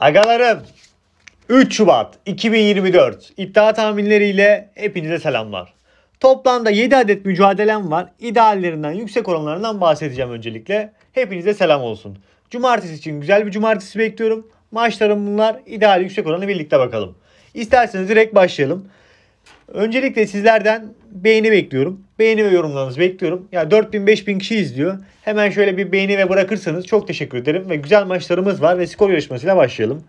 Agalarım 3 Şubat 2024 iddia tahminleriyle hepinize selamlar. Toplamda 7 adet mücadelem var. İdeallerinden yüksek oranlarından bahsedeceğim öncelikle. Hepinize selam olsun. Cumartesi için güzel bir cumartesi bekliyorum. Maçlarım bunlar. İdeal yüksek oranı birlikte bakalım. İsterseniz direkt başlayalım. Öncelikle sizlerden beğeni bekliyorum. Beğeni ve yorumlarınızı bekliyorum. Ya yani 4000-5000 kişi izliyor. Hemen şöyle bir beğeni ve bırakırsanız çok teşekkür ederim. Ve güzel maçlarımız var ve skor yarışmasıyla başlayalım.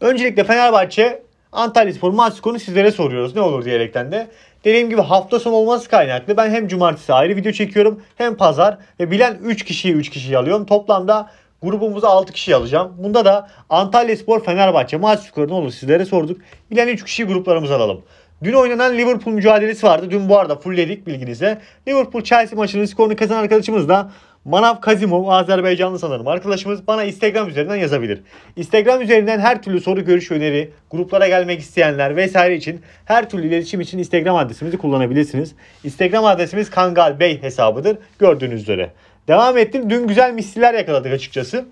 Öncelikle Fenerbahçe Antalya Spor maç skorunu sizlere soruyoruz. Ne olur diyerekten de. Dediğim gibi hafta sonu olması kaynaklı. Ben hem cumartesi ayrı video çekiyorum hem pazar ve bilen 3 kişiyi 3 kişiyi alıyorum. Toplamda grubumuza 6 kişi alacağım. Bunda da Antalya Spor Fenerbahçe maç skoru ne olur sizlere sorduk. Bilen 3 kişiyi gruplarımıza alalım. Dün oynanan Liverpool mücadelesi vardı. Dün bu arada fullledik bilginize. Liverpool Chelsea maçının skorunu kazanan arkadaşımız da Manav Kazimov Azerbaycanlı sanırım arkadaşımız bana Instagram üzerinden yazabilir. Instagram üzerinden her türlü soru, görüş, öneri, gruplara gelmek isteyenler vesaire için her türlü iletişim için Instagram adresimizi kullanabilirsiniz. Instagram adresimiz Kangal Bey hesabıdır gördüğünüz üzere. Devam ettim. Dün güzel misiller yakaladık açıkçası.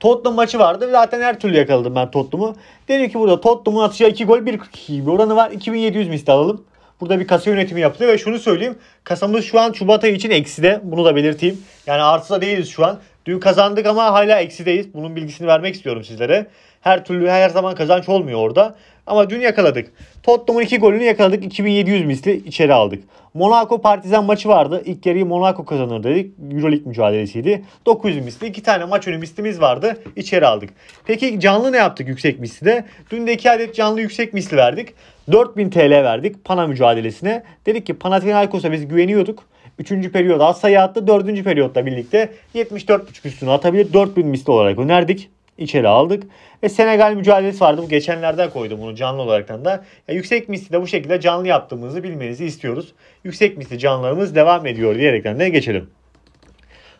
Tottenham maçı vardı. Zaten her türlü yakaladım ben Tottenham'ı. Dedim ki burada Tottenham'ın atacağı 2 gol 1.42 bir oranı var. 2700 misli alalım. Burada bir kasa yönetimi yapıldı ve şunu söyleyeyim. Kasamız şu an Şubat ayı için ekside. Bunu da belirteyim. Yani artıda değiliz şu an. Dün kazandık ama hala eksideyiz. Bunun bilgisini vermek istiyorum sizlere. Her türlü her zaman kazanç olmuyor orada. Ama dün yakaladık. Tottenham'ın iki golünü yakaladık. 2700 misli içeri aldık. Monaco Partizan maçı vardı. İlk yarıyı Monaco kazanır dedik. Euroleague mücadelesiydi. 900 misli. iki tane maç önü mislimiz vardı. İçeri aldık. Peki canlı ne yaptık yüksek misli de? Dün de iki adet canlı yüksek misli verdik. 4000 TL verdik Pana mücadelesine. Dedik ki Panathinaikos'a biz güveniyorduk. Üçüncü periyod az sayı attı. 4. periyotta birlikte 74.5 üstünü atabilir. 4000 misli olarak önerdik içeri aldık. Ve Senegal mücadelesi vardı. Bu geçenlerden koydum bunu canlı olaraktan da. Ya e, yüksek misli de bu şekilde canlı yaptığımızı bilmenizi istiyoruz. Yüksek misli canlılarımız devam ediyor diyerekten de geçelim.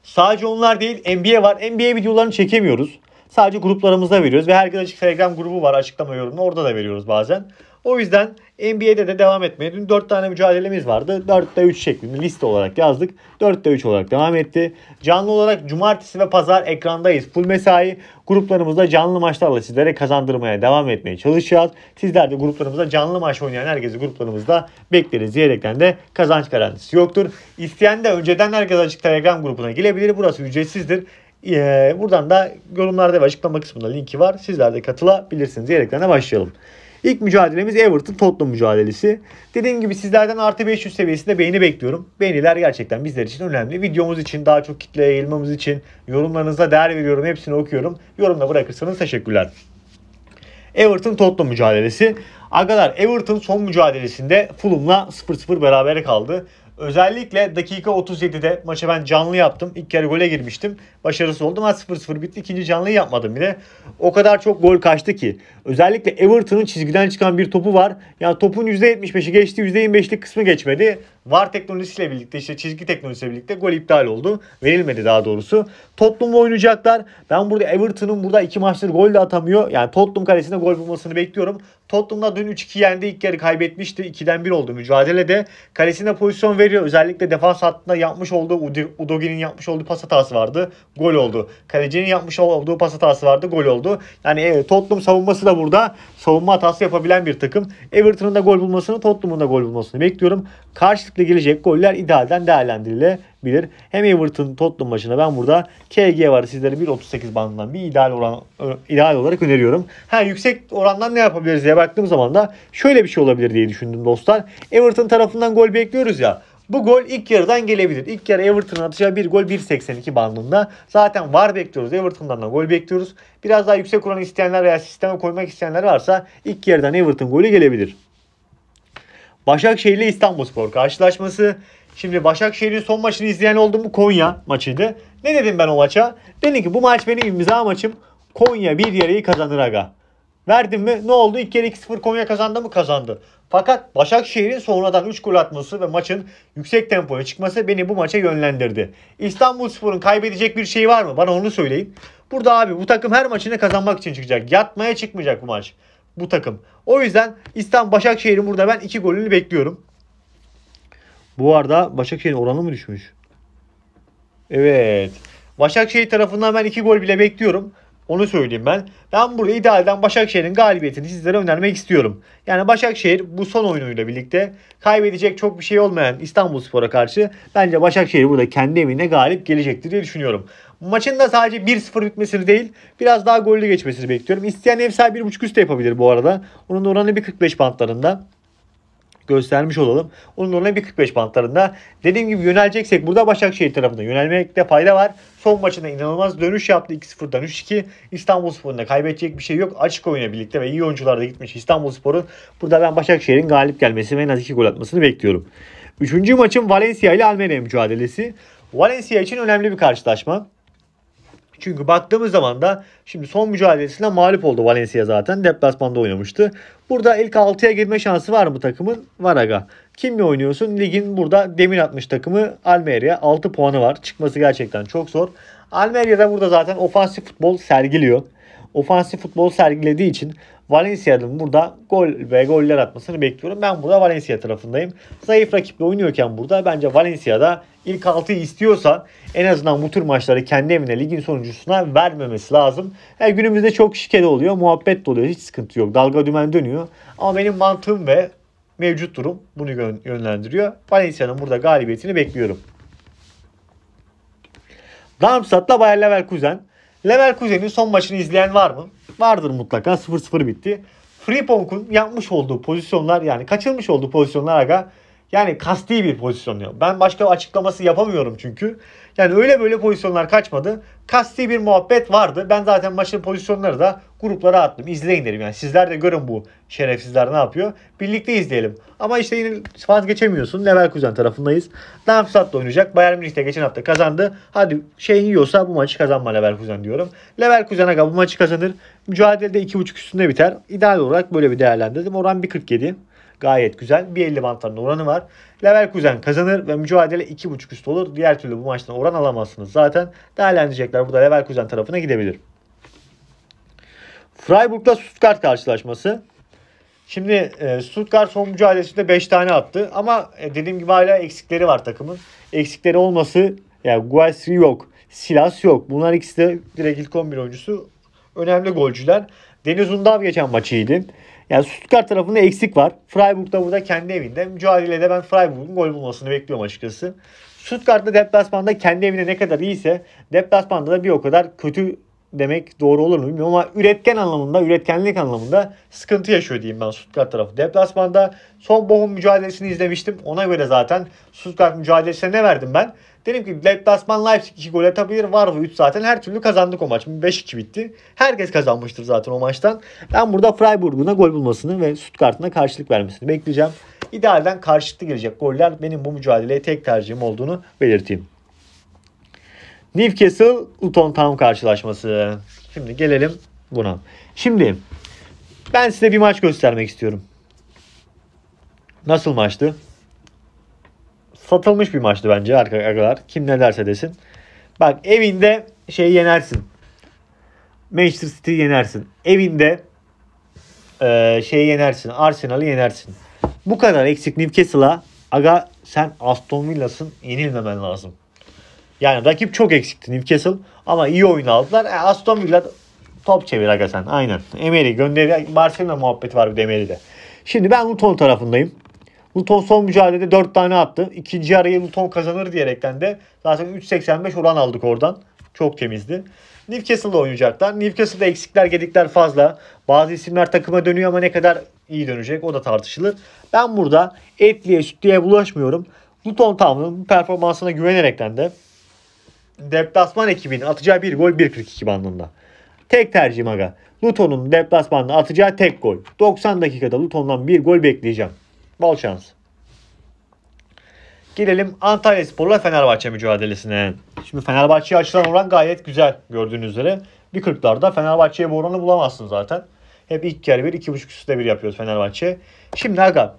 Sadece onlar değil NBA var. NBA videolarını çekemiyoruz. Sadece gruplarımızda veriyoruz ve herkes açık Telegram grubu var açıklama yorumuna orada da veriyoruz bazen. O yüzden NBA'de de devam etmeye dün 4 tane mücadelemiz vardı. 4'te 3 şeklinde liste olarak yazdık. 4'te 3 olarak devam etti. Canlı olarak cumartesi ve pazar ekrandayız. Full mesai gruplarımızda canlı maçlarla sizlere kazandırmaya devam etmeye çalışacağız. Sizler de gruplarımızda canlı maç oynayan herkesi gruplarımızda bekleriz diyerekten de kazanç garantisi yoktur. İsteyen de önceden herkes açık Telegram grubuna girebilir. Burası ücretsizdir. Ee, buradan da yorumlarda ve açıklama kısmında linki var. Sizler de katılabilirsiniz diyerekten de başlayalım. İlk mücadelemiz Everton Tottenham mücadelesi. Dediğim gibi sizlerden artı 500 seviyesinde beğeni bekliyorum. Beğeniler gerçekten bizler için önemli. Videomuz için daha çok kitleye yayılmamız için yorumlarınıza değer veriyorum. Hepsini okuyorum. Yorumda bırakırsanız teşekkürler. Everton Tottenham mücadelesi. Agalar Everton son mücadelesinde Fulham'la 0-0 berabere kaldı. Özellikle dakika 37'de maçı ben canlı yaptım. İlk kere gole girmiştim. başarısı oldu ama 0-0 bitti. İkinci canlıyı yapmadım bile. O kadar çok gol kaçtı ki. Özellikle Everton'ın çizgiden çıkan bir topu var. Yani topun %75'i geçti. %25'lik kısmı geçmedi. VAR teknolojisiyle birlikte işte çizgi teknolojisiyle birlikte gol iptal oldu. Verilmedi daha doğrusu. Tottenham oynayacaklar. Ben burada Everton'un burada iki maçtır gol de atamıyor. Yani Tottenham kalesinde gol bulmasını bekliyorum. Tottenham'da dün 3-2 yendi. ilk yarı kaybetmişti. 2'den 1 oldu mücadelede. Kalesine pozisyon veriyor. Özellikle defans hattında yapmış olduğu Udogi'nin yapmış olduğu pas hatası vardı. Gol oldu. Kalecinin yapmış olduğu pas hatası vardı. Gol oldu. Yani evet, Tottenham savunması da burada savunma hatası yapabilen bir takım. Everton'un da gol bulmasını, Tottenham'ın da gol bulmasını bekliyorum. Karşı sıklıkla gelecek goller idealden değerlendirilebilir. Hem Everton Tottenham maçına ben burada KG var sizlere 1.38 bandından bir ideal oran ideal olarak öneriyorum. Ha yüksek orandan ne yapabiliriz diye baktığım zaman da şöyle bir şey olabilir diye düşündüm dostlar. Everton tarafından gol bekliyoruz ya. Bu gol ilk yarıdan gelebilir. İlk yarı Everton'ın atacağı bir gol 1.82 bandında. Zaten var bekliyoruz. Everton'dan da gol bekliyoruz. Biraz daha yüksek oran isteyenler veya sisteme koymak isteyenler varsa ilk yarıdan Everton golü gelebilir. Başakşehir ile İstanbulspor karşılaşması. Şimdi Başakşehir'in son maçını izleyen oldu mu Konya maçıydı. Ne dedim ben o maça? Dedim ki bu maç benim imza maçım. Konya bir yereyi kazanır aga. Verdim mi? Ne oldu? İlk kere 2-0 Konya kazandı mı? Kazandı. Fakat Başakşehir'in sonradan 3 gol atması ve maçın yüksek tempoya çıkması beni bu maça yönlendirdi. İstanbulspor'un kaybedecek bir şey var mı? Bana onu söyleyin. Burada abi bu takım her maçını kazanmak için çıkacak. Yatmaya çıkmayacak bu maç bu takım. O yüzden İstanbul Başakşehir'in burada ben 2 golünü bekliyorum. Bu arada Başakşehir'in oranı mı düşmüş? Evet. Başakşehir tarafından ben 2 gol bile bekliyorum. Onu söyleyeyim ben. Ben burada idealden Başakşehir'in galibiyetini sizlere önermek istiyorum. Yani Başakşehir bu son oyunuyla birlikte kaybedecek çok bir şey olmayan İstanbul Spor'a karşı bence Başakşehir burada kendi evine galip gelecektir diye düşünüyorum. Maçın da sadece 1-0 bitmesini değil biraz daha gollü geçmesini bekliyorum. İsteyen ev sahibi 1.5 üst de yapabilir bu arada. Onun oranı bir 45 bantlarında göstermiş olalım. Onun oranı bir 45 bantlarında. Dediğim gibi yöneleceksek burada Başakşehir tarafında yönelmekte fayda var. Son maçında inanılmaz dönüş yaptı 2-0'dan 3-2. İstanbul Sporu'nda kaybedecek bir şey yok. Açık oyuna birlikte ve iyi oyuncular da gitmiş İstanbul Spor'un. Burada ben Başakşehir'in galip gelmesi ve en az 2 gol atmasını bekliyorum. Üçüncü maçın Valencia ile Almeria mücadelesi. Valencia için önemli bir karşılaşma. Çünkü baktığımız zaman da şimdi son mücadelesinde mağlup oldu Valencia zaten. Deplasmanda oynamıştı. Burada ilk 6'ya girme şansı var mı takımın? Var aga. Kimle oynuyorsun? Ligin burada demin atmış takımı Almeria. 6 puanı var. Çıkması gerçekten çok zor. Almeria da burada zaten ofansif futbol sergiliyor ofansif futbol sergilediği için Valencia'nın burada gol ve goller atmasını bekliyorum. Ben burada Valencia tarafındayım. Zayıf rakiple oynuyorken burada bence Valencia'da ilk 6'yı istiyorsa en azından bu tür maçları kendi evine ligin sonuncusuna vermemesi lazım. Yani e, günümüzde çok şikayet oluyor, muhabbet de oluyor. Hiç sıkıntı yok. Dalga dümen dönüyor. Ama benim mantığım ve mevcut durum bunu yönlendiriyor. Valencia'nın burada galibiyetini bekliyorum. Darmstadt'la Bayer Leverkusen. Leverkusen'in son maçını izleyen var mı? Vardır mutlaka. 0-0 bitti. Frimpong'un yapmış olduğu pozisyonlar yani kaçırmış olduğu pozisyonlar aga yani kasti bir pozisyon diyor. Ben başka açıklaması yapamıyorum çünkü. Yani öyle böyle pozisyonlar kaçmadı. Kasti bir muhabbet vardı. Ben zaten maçın pozisyonları da gruplara attım. İzleyin derim yani. Sizler de görün bu şerefsizler ne yapıyor. Birlikte izleyelim. Ama işte yine vazgeçemiyorsun. Leverkusen tarafındayız. Darmstadt da oynayacak. Bayern Münih de geçen hafta kazandı. Hadi şey yiyorsa bu maçı kazanma Leverkusen diyorum. Leverkusen aga bu maçı kazanır. Mücadelede 2.5 üstünde biter. İdeal olarak böyle bir değerlendirdim. Oran 1.47 gayet güzel. Bir 50 bantlarında oranı var. Leverkusen kazanır ve mücadele 2.5 üstü olur. Diğer türlü bu maçtan oran alamazsınız zaten. Değerlendirecekler Bu da Leverkusen tarafına gidebilir. Freiburg'la Stuttgart karşılaşması. Şimdi e, Stuttgart son mücadelesinde 5 tane attı. Ama e, dediğim gibi hala eksikleri var takımın. Eksikleri olması yani Guaisri yok. Silas yok. Bunlar ikisi de direkt ilk 11 oyuncusu. Önemli golcüler. Deniz Undav geçen maçıydı. Yani Stuttgart tarafında eksik var. Freiburg da burada kendi evinde. Mücadelede ben Freiburg'un gol bulmasını bekliyorum açıkçası. Stuttgart'ta deplasmanda kendi evinde ne kadar iyiyse deplasmanda da bir o kadar kötü demek doğru olur mu bilmiyorum ama üretken anlamında, üretkenlik anlamında sıkıntı yaşıyor diyeyim ben Stuttgart tarafı. Deplasmanda son Bochum mücadelesini izlemiştim. Ona göre zaten Stuttgart mücadelesine ne verdim ben? Dedim ki Deplasman Leipzig 2 gol atabilir. Var bu 3 zaten. Her türlü kazandık o maç. 5-2 bitti. Herkes kazanmıştır zaten o maçtan. Ben burada Freiburg'un da gol bulmasını ve Stuttgart'ına karşılık vermesini bekleyeceğim. İdealden karşılıklı gelecek goller benim bu mücadeleye tek tercihim olduğunu belirteyim. Newcastle Uton Town karşılaşması. Şimdi gelelim buna. Şimdi ben size bir maç göstermek istiyorum. Nasıl maçtı? satılmış bir maçtı bence arkadaşlar. Kim ne derse desin. Bak evinde şey yenersin. Manchester City yenersin. Evinde e, şeyi yenersin. Arsenal'ı yenersin. Bu kadar eksik Newcastle'a aga sen Aston Villa'sın yenilmemen lazım. Yani rakip çok eksikti Newcastle ama iyi oyun aldılar. E, Aston Villa top çevir aga sen. Aynen. Emery gönderi Barcelona muhabbeti var bir de Emery'de. Şimdi ben Luton tarafındayım. Luton son mücadelede 4 tane attı. İkinci yarıyı Luton kazanır diyerekten de zaten 3.85 oran aldık oradan. Çok temizdi. Newcastle'da oynayacaklar. Newcastle'da eksikler gedikler fazla. Bazı isimler takıma dönüyor ama ne kadar iyi dönecek o da tartışılır. Ben burada etliye sütliye bulaşmıyorum. Luton Town'un performansına güvenerekten de deplasman ekibinin atacağı bir gol 1.42 bandında. Tek tercihim aga. Luton'un deplasmanda atacağı tek gol. 90 dakikada Luton'dan bir gol bekleyeceğim. Bol şans. Gelelim Antalya Spor'la Fenerbahçe mücadelesine. Şimdi Fenerbahçe'ye açılan oran gayet güzel gördüğünüz üzere. bir kırklarda Fenerbahçe'ye bu oranı bulamazsın zaten. Hep ilk kere bir, iki buçuk üstte bir yapıyoruz Fenerbahçe. Şimdi Aga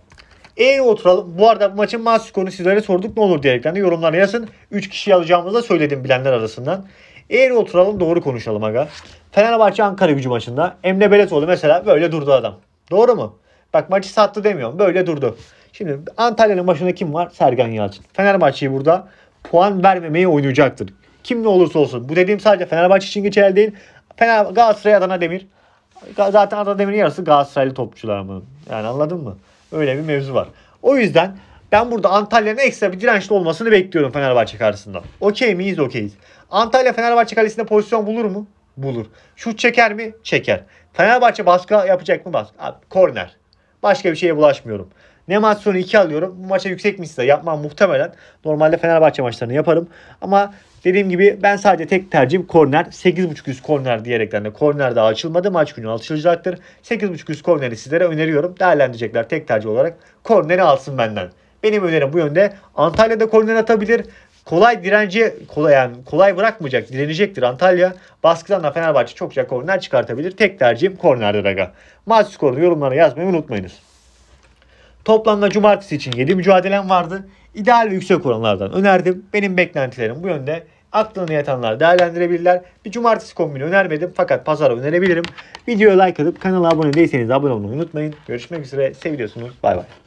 eğer oturalım. Bu arada bu maçın maç skorunu sizlere sorduk ne olur diyerekten de yorumlara yazın. 3 kişi alacağımızı da söyledim bilenler arasından. Eğer oturalım doğru konuşalım aga. Fenerbahçe Ankara gücü maçında Emre Beletoğlu mesela böyle durdu adam. Doğru mu? Bak maçı sattı demiyorum. Böyle durdu. Şimdi Antalya'nın başında kim var? Sergen Yalçın. Fenerbahçe'yi burada puan vermemeyi oynayacaktır. Kim ne olursa olsun. Bu dediğim sadece Fenerbahçe için geçerli değil. Fener Galatasaray Adana Demir. Zaten Adana Demir'in yarısı Galatasaraylı topçular mı? Yani anladın mı? Öyle bir mevzu var. O yüzden ben burada Antalya'nın ekstra bir dirençli olmasını bekliyorum Fenerbahçe karşısında. Okey miyiz? Okeyiz. Antalya Fenerbahçe kalesinde pozisyon bulur mu? Bulur. Şut çeker mi? Çeker. Fenerbahçe baskı yapacak mı? Baskı. Abi, korner. Başka bir şeye bulaşmıyorum. Ne maç sonu 2 alıyorum. Bu maça yüksek misle yapmam muhtemelen. Normalde Fenerbahçe maçlarını yaparım. Ama dediğim gibi ben sadece tek tercihim korner. 8.5 üst korner diyerekten de korner daha açılmadı. Maç günü açılacaktır. 8.5 üst korneri sizlere öneriyorum. Değerlendirecekler tek tercih olarak. Korneri alsın benden. Benim önerim bu yönde. Antalya'da korner atabilir kolay direnci kolay yani kolay bırakmayacak direnecektir Antalya. Baskıdan da Fenerbahçe çokça korner çıkartabilir. Tek tercihim kornerdir aga. Maç skoru yorumlara yazmayı unutmayınız. Toplamda cumartesi için 7 mücadelem vardı. İdeal ve yüksek oranlardan önerdim. Benim beklentilerim bu yönde. aklını yatanlar değerlendirebilirler. Bir cumartesi kombini önermedim fakat pazar önerebilirim. Videoya like atıp kanala abone değilseniz abone olmayı unutmayın. Görüşmek üzere. Seviyorsunuz. Bay bay.